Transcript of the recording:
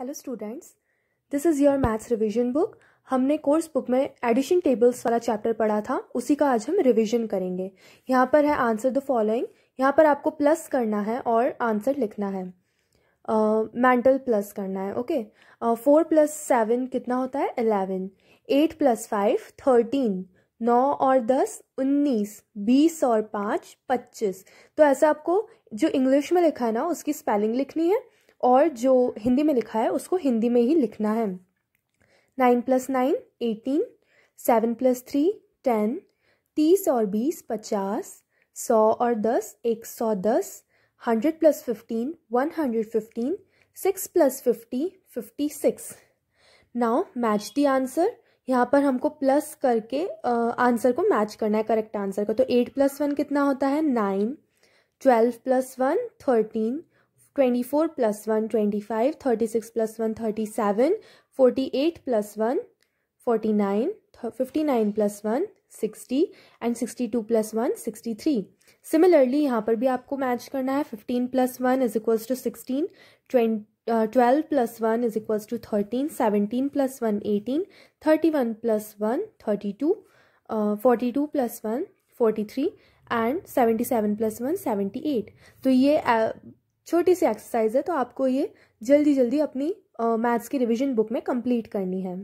hello students this is your maths revision book हमने course book में addition tables वाला chapter पढ़ा था उसी का आज हम रिवीजन करेंगे यहाँ पर है आंसर द फॉलोइंग यहाँ पर आपको प्लस करना है और आंसर लिखना है मेंटल uh, प्लस करना है ओके फोर प्लस सेवन कितना होता है eleven eight plus five thirteen नौ और दस उन्नीस बीस और पाँच पच्चीस तो ऐसा आपको जो इंग्लिश में लिखा है ना उसकी स्पेलिंग लिखनी है और जो हिंदी में लिखा है उसको हिंदी में ही लिखना है nine plus nine eighteen seven plus three ten तीस और बीस पचास सौ और दस एक सौ दस hundred plus fifteen one hundred fifteen six plus fifty fifty six now match the answer यहाँ पर हमको प्लस करके आंसर uh, को मैच करना है करेक्ट आंसर को तो एट प्लस वन कितना होता है nine twelve plus one thirteen twenty four plus one twenty five thirty six plus one thirty seven forty eight plus one forty nine fifty nine plus one sixty and sixty two plus one sixty three similarly यहाँ पर भी आपको match करना है fifteen plus one is equals to sixteen twelve plus one is equals to thirteen seventeen plus one eighteen thirty one plus one thirty two forty two plus one forty three and seventy seven plus one seventy eight तो ये uh, छोटी सी exercise है तो आपको ये जल्दी जल्दी अपनी मैथ्स की रिविजन बुक में कंप्लीट करनी है